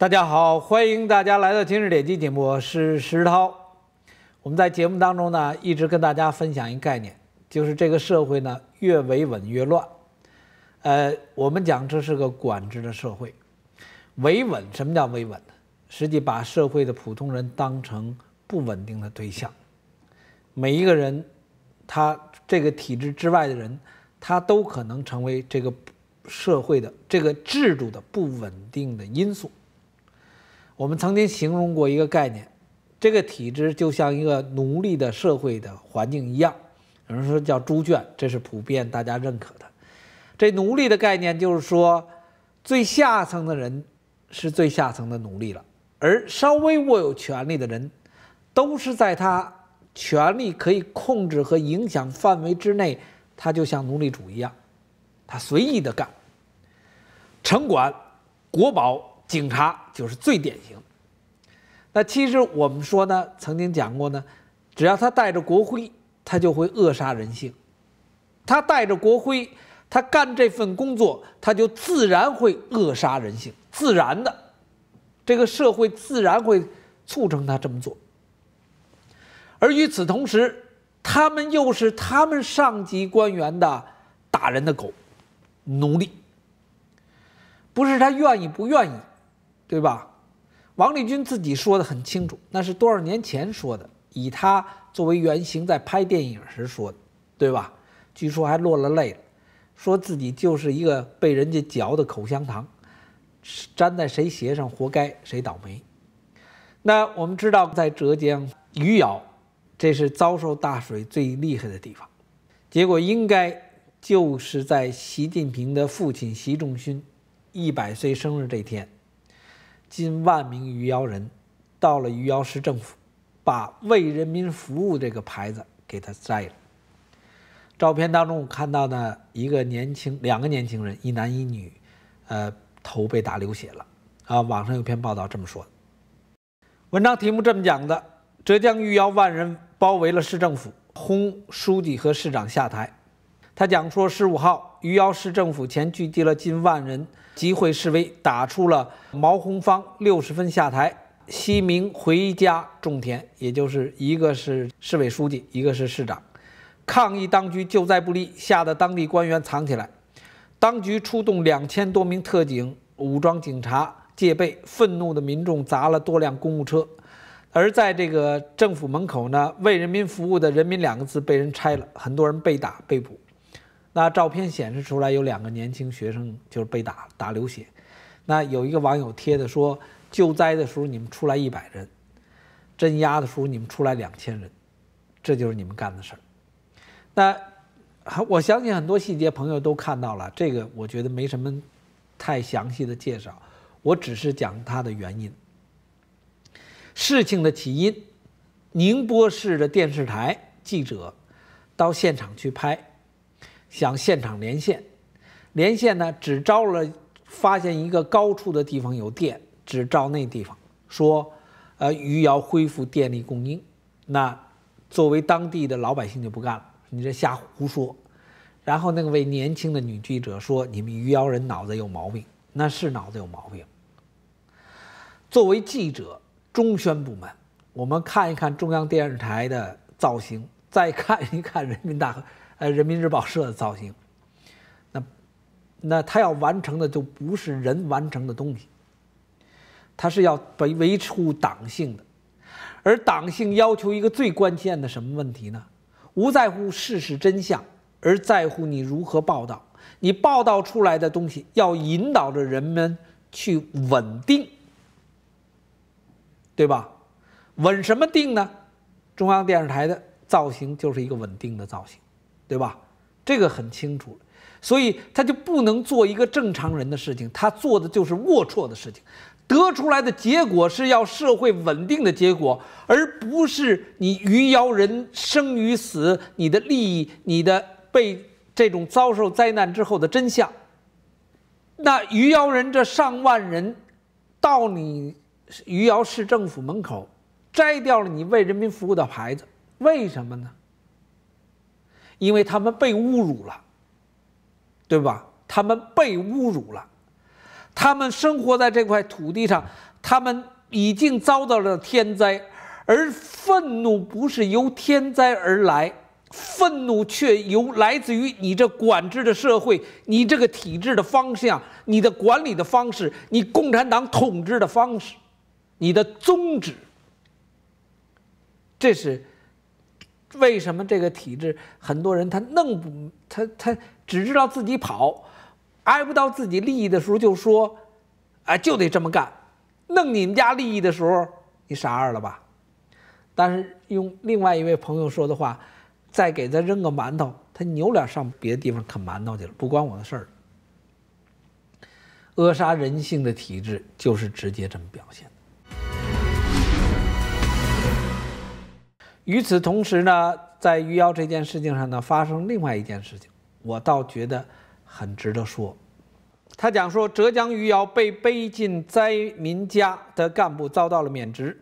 大家好，欢迎大家来到今日点击节目，我是石涛。我们在节目当中呢，一直跟大家分享一个概念，就是这个社会呢越维稳越乱。呃，我们讲这是个管制的社会，维稳什么叫维稳呢？实际把社会的普通人当成不稳定的对象，每一个人，他这个体制之外的人，他都可能成为这个社会的这个制度的不稳定的因素。我们曾经形容过一个概念，这个体制就像一个奴隶的社会的环境一样，有人说叫猪圈，这是普遍大家认可的。这奴隶的概念就是说，最下层的人是最下层的奴隶了，而稍微握有权力的人，都是在他权力可以控制和影响范围之内，他就像奴隶主一样，他随意的干。城管、国保、警察。就是最典型。那其实我们说呢，曾经讲过呢，只要他带着国徽，他就会扼杀人性；他带着国徽，他干这份工作，他就自然会扼杀人性，自然的，这个社会自然会促成他这么做。而与此同时，他们又是他们上级官员的打人的狗，奴隶，不是他愿意不愿意。对吧？王立军自己说的很清楚，那是多少年前说的，以他作为原型在拍电影时说的，对吧？据说还落了泪，说自己就是一个被人家嚼的口香糖，粘在谁鞋上，活该谁倒霉。那我们知道，在浙江余姚，这是遭受大水最厉害的地方。结果应该就是在习近平的父亲习仲勋一百岁生日这天。近万名余姚人到了余姚市政府，把“为人民服务”这个牌子给他摘了。照片当中看到呢，一个年轻、两个年轻人，一男一女，呃，头被打流血了啊。网上有篇报道这么说，文章题目这么讲的：浙江余姚万人包围了市政府，轰书记和市长下台。他讲说，十五号，余姚市政府前聚集了近万人集会示威，打出了“毛红方六十分下台，西明回家种田”，也就是一个是市委书记，一个是市长。抗议当局救灾不力，吓得当地官员藏起来。当局出动两千多名特警、武装警察戒备，愤怒的民众砸了多辆公务车，而在这个政府门口呢，“为人民服务”的“人民”两个字被人拆了，很多人被打、被捕。那照片显示出来有两个年轻学生就是被打打流血，那有一个网友贴的说：救灾的时候你们出来一百人，镇压的时候你们出来两千人，这就是你们干的事儿。那我相信很多细节朋友都看到了，这个我觉得没什么太详细的介绍，我只是讲它的原因。事情的起因，宁波市的电视台记者到现场去拍。想现场连线，连线呢只招了，发现一个高处的地方有电，只照那地方，说，呃，余姚恢复电力供应，那作为当地的老百姓就不干了，你这瞎胡说。然后那位年轻的女记者说，你们余姚人脑子有毛病，那是脑子有毛病。作为记者，中宣部门，我们看一看中央电视台的造型，再看一看人民大会。呃，《人民日报》社的造型，那那他要完成的就不是人完成的东西，他是要维维护党性的，而党性要求一个最关键的什么问题呢？不在乎事实真相，而在乎你如何报道，你报道出来的东西要引导着人们去稳定，对吧？稳什么定呢？中央电视台的造型就是一个稳定的造型。对吧？这个很清楚，所以他就不能做一个正常人的事情，他做的就是龌龊的事情，得出来的结果是要社会稳定的结果，而不是你余姚人生与死、你的利益、你的被这种遭受灾难之后的真相。那余姚人这上万人到你余姚市政府门口摘掉了你为人民服务的牌子，为什么呢？因为他们被侮辱了，对吧？他们被侮辱了，他们生活在这块土地上，他们已经遭到了天灾，而愤怒不是由天灾而来，愤怒却由来自于你这管制的社会，你这个体制的方向，你的管理的方式，你共产党统治的方式，你的宗旨，这是。为什么这个体制很多人他弄不他他只知道自己跑，挨不到自己利益的时候就说，哎就得这么干，弄你们家利益的时候你傻二了吧？但是用另外一位朋友说的话，再给他扔个馒头，他扭脸上别的地方啃馒头去了，不关我的事儿。扼杀人性的体制就是直接这么表现的。与此同时呢，在余姚这件事情上呢，发生另外一件事情，我倒觉得很值得说。他讲说，浙江余姚被背进灾民家的干部遭到了免职。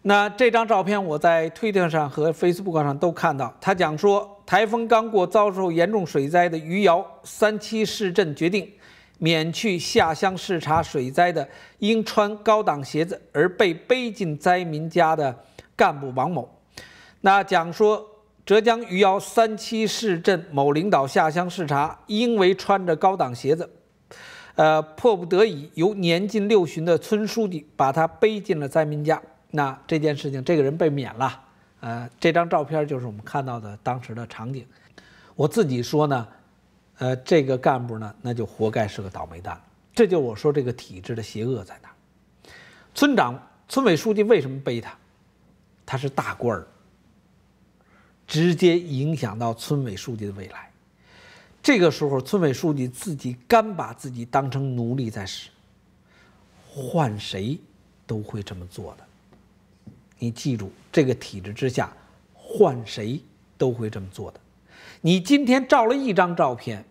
那这张照片我在推特上和 Facebook 上都看到。他讲说，台风刚过，遭受严重水灾的余姚三七市镇决定免去下乡视察水灾的因穿高档鞋子而被背进灾民家的。干部王某，那讲说浙江余姚三七市镇某领导下乡视察，因为穿着高档鞋子，呃，迫不得已由年近六旬的村书记把他背进了灾民家。那这件事情，这个人被免了。呃，这张照片就是我们看到的当时的场景。我自己说呢，呃，这个干部呢，那就活该是个倒霉蛋。这就我说这个体制的邪恶在哪？村长、村委书记为什么背他？他是大官儿，直接影响到村委书记的未来。这个时候，村委书记自己甘把自己当成奴隶在使，换谁都会这么做的。你记住，这个体制之下，换谁都会这么做的。你今天照了一张照片，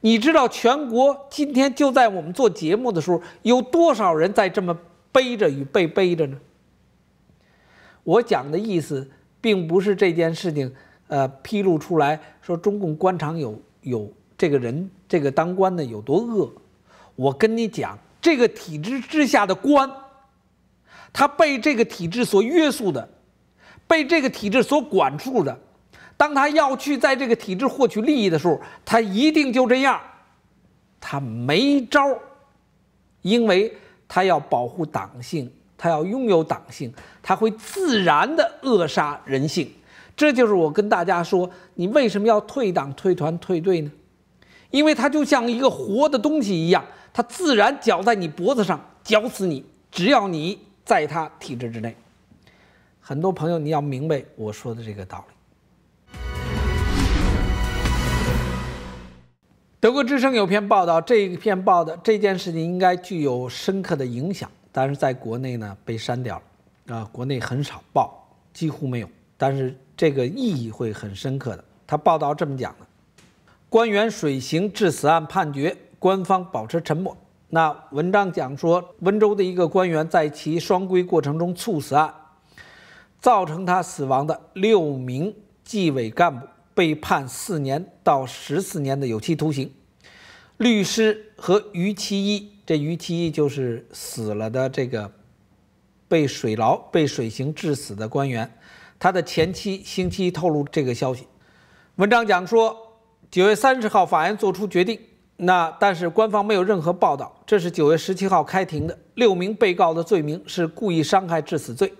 你知道全国今天就在我们做节目的时候，有多少人在这么背着与被背着呢？我讲的意思，并不是这件事情，呃，披露出来说中共官场有有这个人，这个当官的有多恶。我跟你讲，这个体制之下的官，他被这个体制所约束的，被这个体制所管束的，当他要去在这个体制获取利益的时候，他一定就这样，他没招，因为他要保护党性。他要拥有党性，他会自然的扼杀人性，这就是我跟大家说，你为什么要退党、退团、退队呢？因为他就像一个活的东西一样，他自然绞在你脖子上绞死你，只要你在他体制之内。很多朋友，你要明白我说的这个道理。德国之声有篇报道，这一篇报道这件事情应该具有深刻的影响。但是在国内呢，被删掉了，啊，国内很少报，几乎没有。但是这个意义会很深刻的。他报道这么讲的：官员水刑致死案判决，官方保持沉默。那文章讲说，温州的一个官员在其双规过程中猝死案，造成他死亡的六名纪委干部被判四年到十四年的有期徒刑，律师。和于其一，这于其一就是死了的这个，被水牢被水刑致死的官员，他的前妻、星期一透露这个消息。文章讲说，九月三十号法院作出决定，那但是官方没有任何报道。这是九月十七号开庭的，六名被告的罪名是故意伤害致死罪。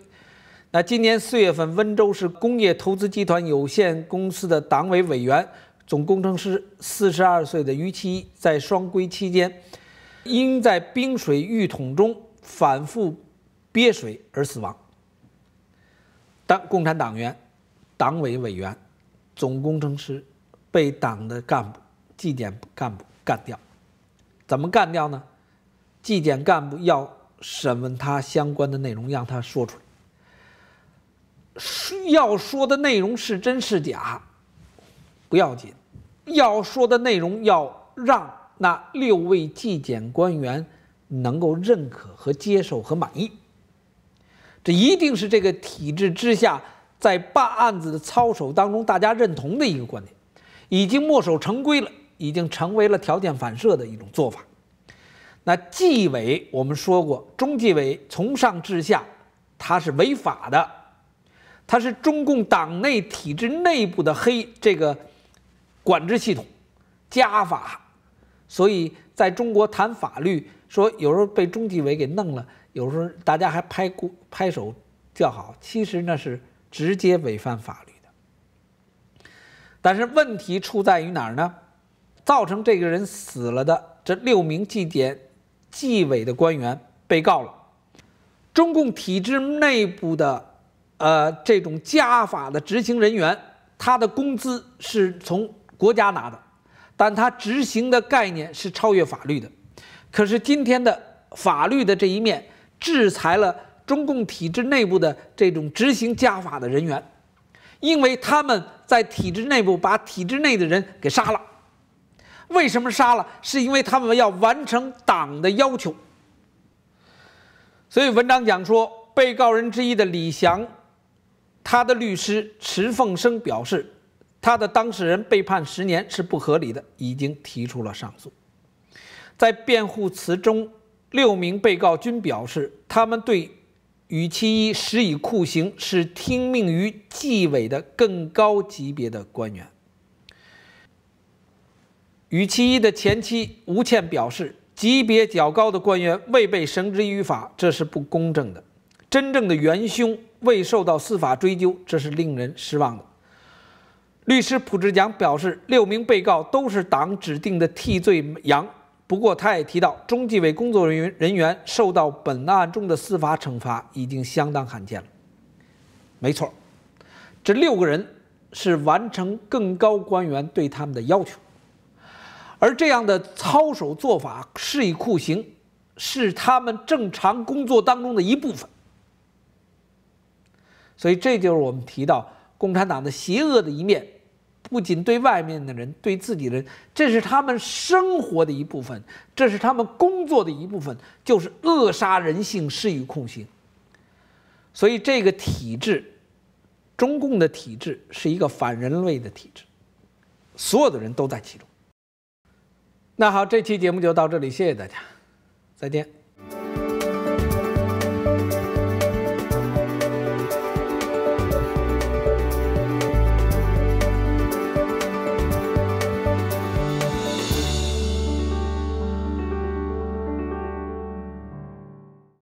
那今年四月份，温州市工业投资集团有限公司的党委委员。总工程师四十二岁的于一在双规期间，因在冰水浴桶中反复憋水而死亡。当共产党员、党委委员、总工程师被党的干部、纪检干部干掉，怎么干掉呢？纪检干部要审问他相关的内容，让他说出来，要说的内容是真是假？不要紧，要说的内容要让那六位纪检官员能够认可和接受和满意。这一定是这个体制之下在办案子的操守当中大家认同的一个观点，已经墨守成规了，已经成为了条件反射的一种做法。那纪委我们说过，中纪委从上至下它是违法的，它是中共党内体制内部的黑这个。管制系统，加法，所以在中国谈法律，说有时候被中纪委给弄了，有时候大家还拍鼓、拍手叫好，其实那是直接违反法律的。但是问题出在于哪儿呢？造成这个人死了的这六名纪检、纪委的官员被告了。中共体制内部的，呃，这种加法的执行人员，他的工资是从。国家拿的，但他执行的概念是超越法律的。可是今天的法律的这一面制裁了中共体制内部的这种执行家法的人员，因为他们在体制内部把体制内的人给杀了。为什么杀了？是因为他们要完成党的要求。所以文章讲说，被告人之一的李翔，他的律师迟凤生表示。他的当事人被判十年是不合理的，已经提出了上诉。在辩护词中，六名被告均表示，他们对与其一施以酷刑是听命于纪委的更高级别的官员。与其一的前妻吴倩表示，级别较高的官员未被绳之于法，这是不公正的。真正的元凶未受到司法追究，这是令人失望的。律师朴志讲表示，六名被告都是党指定的替罪羊。不过，他也提到，中纪委工作人员人员受到本案中的司法惩罚已经相当罕见了。没错，这六个人是完成更高官员对他们的要求，而这样的操守做法是以酷刑，是他们正常工作当中的一部分。所以，这就是我们提到。共产党的邪恶的一面，不仅对外面的人，对自己人，这是他们生活的一部分，这是他们工作的一部分，就是扼杀人性，施以控刑。所以这个体制，中共的体制是一个反人类的体制，所有的人都在其中。那好，这期节目就到这里，谢谢大家，再见。